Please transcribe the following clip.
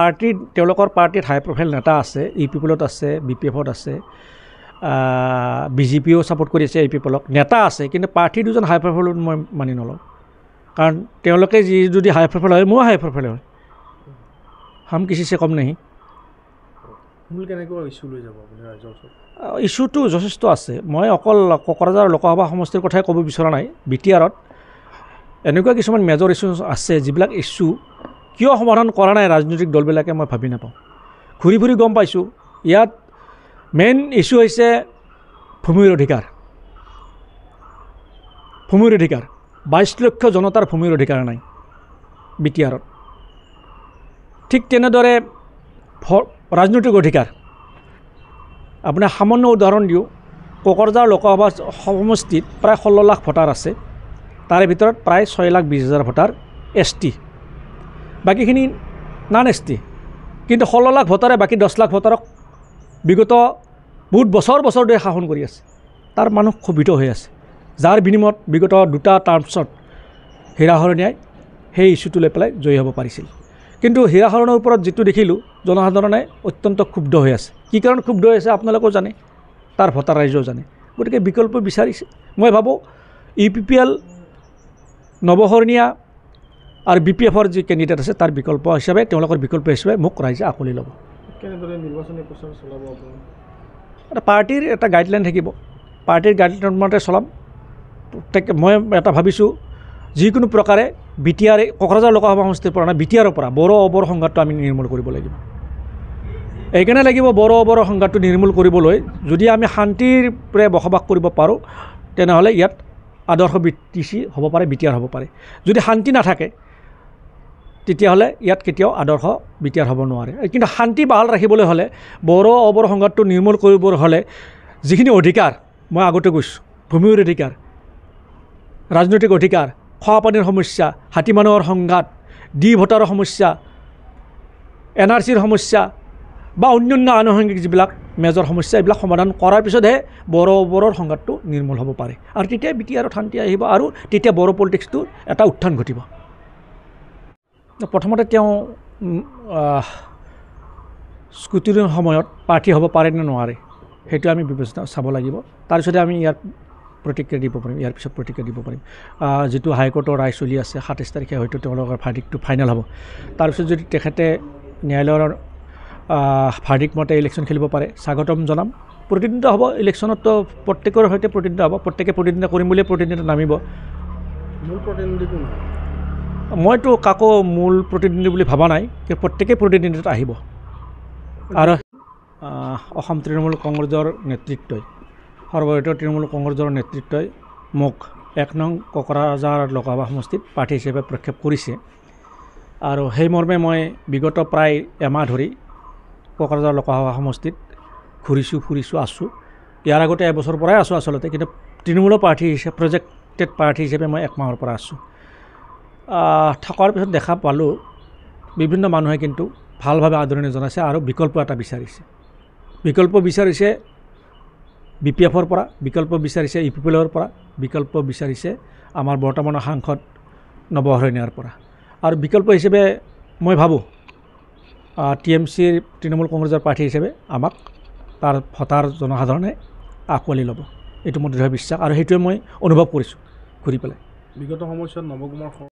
পাৰ্টীত তেওঁলোকৰ পাৰ্টীত হাই প্ৰফাইল নেতা আছে ই e পিপলত আছে বি পি এফত আছে বি জে পিও ছাপৰ্ট কৰিছে পি পিপলক নেতা আছে কিন্তু পাৰ্টীৰ দুজন হাই প্ৰফাইল মই মানি নলওঁ কাৰণ তেওঁলোকে যি যদি হাই প্ৰফাইল হয় ময়ো হাই প্ৰফাইল হয় হাম কিছিছে কম নেহি ইছ্যুটো যথেষ্ট আছে মই অকল কক্ৰাঝাৰ লোকসভা সমষ্টিৰ কথাই ক'ব বিচৰা নাই বি টি আৰত এনেকুৱা কিছুমান মেজৰ ইছ্যু আছে যিবিলাক ইছ্যু কিয় সমাধান কৰা নাই ৰাজনৈতিক দলবিলাকে মই ভাবি নাপাওঁ ঘূৰি ফুৰি গম পাইছোঁ ইয়াত মেইন ইছ্যু হৈছে ভূমিৰ অধিকাৰ ভূমিৰ অধিকাৰ বাইছ লক্ষ জনতাৰ ভূমিৰ অধিকাৰ নাই বি টি আৰত ঠিক তেনেদৰে ৰাজনৈতিক অধিকাৰ আপুনি সামান্য উদাহৰণ দিওঁ কোকৰাঝাৰ লোকসভা সমষ্টিত প্ৰায় ষোল্ল লাখ ভোটাৰ আছে তাৰে ভিতৰত প্ৰায় ছয় লাখ বিছ হাজাৰ ভোটাৰ এছ টি বাকীখিনি নান এছ টি কিন্তু ষোল্ল লাখ ভোটাৰে বাকী দহ লাখ ভোটাৰক বিগত বহুত বছৰ বছৰ ধৰি শাসন কৰি আছে তাৰ মানুহ ক্ষোভিত হৈ আছে যাৰ বিনিময়ত বিগত দুটা টাৰ্মছত হীৰাহৰণীয়াই সেই ইস্যুটো লৈ পেলাই জয়ী হ'ব পাৰিছিল কিন্তু হীৰাহৰণৰ ওপৰত যিটো দেখিলোঁ জনসাধাৰণে অত্যন্ত ক্ষুব্ধ হৈ আছে কি কাৰণ ক্ষুব্ধ হৈ আছে আপোনালোকেও জানে তাৰ ভোটাৰ ৰাইজেও জানে গতিকে বিকল্প বিচাৰিছে মই ভাবোঁ ইউ পি পি এল নৱহৰণীয়া আৰু বি পি এফৰ যি কেণ্ডিডেট আছে তাৰ বিকল্প হিচাপে তেওঁলোকৰ বিকল্প হিচাপে মোক ৰাইজে আঁকোৱালি ল'ব এটা পাৰ্টীৰ এটা গাইডলাইন থাকিব পাৰ্টীৰ গাইডলাইন মতে চলাম প্ৰত্যেকে মই এটা ভাবিছোঁ যিকোনো প্ৰকাৰে B T R Kokrajhar Lok Sabha সমষ্টিৰ পৰা নাই বি টি আৰৰ পৰা বড়ো অবৰ সংঘাতটো আমি নিৰ্মূল কৰিব লাগিব সেইকাৰণে লাগিব বড়ো অবৰ সংঘাতটো নিৰ্মূল কৰিবলৈ যদি আমি শান্তিৰ পৰা বসবাস কৰিব পাৰোঁ তেনেহ'লে ইয়াত আদৰ্শ বি টি চি হ'ব পাৰে বি টি আৰ হ'ব পাৰে যদি শান্তি নাথাকে তেতিয়াহ'লে ইয়াত কেতিয়াও আদৰ্শ বিতিয়াৰ হ'ব নোৱাৰে কিন্তু শান্তি বাহাল ৰাখিবলৈ হ'লে বড়ো অবৰ সংঘাতটো নিৰ্মূল কৰিবৰ হ'লে যিখিনি অধিকাৰ মই আগতে কৈছোঁ ভূমিৰ অধিকাৰ ৰাজনৈতিক অধিকাৰ খোৱা পানীৰ সমস্যা হাতী মানুহৰ সংঘাত ডি ভোটাৰৰ সমস্যা এন আৰ চিৰ সমস্যা বা অন্যান্য আনুষংগিক যিবিলাক মেজৰ সমস্যা এইবিলাক সমাধান কৰাৰ পিছতহে বড়ো বড়োৰ সংঘাতটো নিৰ্মূল হ'ব পাৰে আৰু তেতিয়াই বি টি আৰত শান্তি আহিব আৰু তেতিয়া বড়ো পলিটিক্সটোৰ এটা উত্থান ঘটিব প্ৰথমতে তেওঁ স্কুটিৰ সময়ত প্ৰাৰ্থী হ'ব পাৰে নে নোৱাৰে সেইটো আমি বিবেচনা চাব লাগিব তাৰপিছতে আমি ইয়াত প্ৰতিক্ৰিয়া দিব পাৰিম ইয়াৰ পিছত প্ৰতিক্ৰিয়া দিব পাৰিম যিটো হাইকোৰ্টৰ ৰায় চলি আছে সাতাইছ তাৰিখে হয়তো তেওঁলোকৰ ভাৰ্ডিকটো ফাইনেল হ'ব তাৰপিছত যদি তেখেতে ন্যায়ালয়ৰ ভাৰ্ডিক মতে ইলেকশ্যন খেলিব পাৰে স্বাগতম জনাম প্ৰতিদ্বন্দ্বিতা হ'ব ইলেকশ্যনততো প্ৰত্যেকৰ সৈতে প্ৰতিদ্বন্দ্বিতা হ'ব প্ৰত্যেকে প্ৰতিদ্বন্দ্বিতা কৰিম বুলিয়ে প্ৰতিদ্বন্দ্বিতা নামিব মোৰ প্ৰতিদ্বন্দ্বিতা মইতো কাকো মূল প্ৰতিনিধি বুলি ভবা নাই কিন্তু প্ৰত্যেকেই প্ৰতিনিধিত্বত আহিব আৰু অসম তৃণমূল কংগ্ৰেছৰ নেতৃত্বই সৰ্বভাৰতীয় তৃণমূল কংগ্ৰেছৰ নেতৃত্বই মোক এক নং কোকৰাঝাৰ লোকসভা সমষ্টিত প্ৰাৰ্থী হিচাপে প্ৰক্ষেপ কৰিছে আৰু সেই মৰ্মে মই বিগত প্ৰায় এমাহ ধৰি কোকৰাঝাৰ লোকসভা সমষ্টিত ঘূৰিছোঁ ফুৰিছোঁ আছোঁ ইয়াৰ আগতে এবছৰৰ পৰাই আছোঁ আচলতে কিন্তু তৃণমূলৰ প্ৰাৰ্থী হিচাপে প্ৰজেক্টেড প্ৰাৰ্থী হিচাপে মই একমাহৰ পৰা আছোঁ থকাৰ পিছত দেখা পালোঁ বিভিন্ন মানুহে কিন্তু ভালভাৱে আদৰণি জনাইছে আৰু বিকল্প এটা বিচাৰিছে বিকল্প বিচাৰিছে বি পি এফৰ পৰা বিকল্প বিচাৰিছে ইউ পি পি এলৰ পৰা বিকল্প বিচাৰিছে আমাৰ বৰ্তমানৰ সাংসদ নৱহৰণীয়াৰ পৰা আৰু বিকল্প হিচাপে মই ভাবোঁ টি এম চিৰ তৃণমূল কংগ্ৰেছৰ প্ৰাৰ্থী হিচাপে আমাক তাৰ ভোটাৰ জনসাধাৰণে আঁকোৱালি ল'ব এইটো মোৰ দৃঢ় বিশ্বাস আৰু সেইটোৱে মই অনুভৱ কৰিছোঁ ঘূৰি পেলাই বিগত সময়ছোৱাত নৱকুমাৰ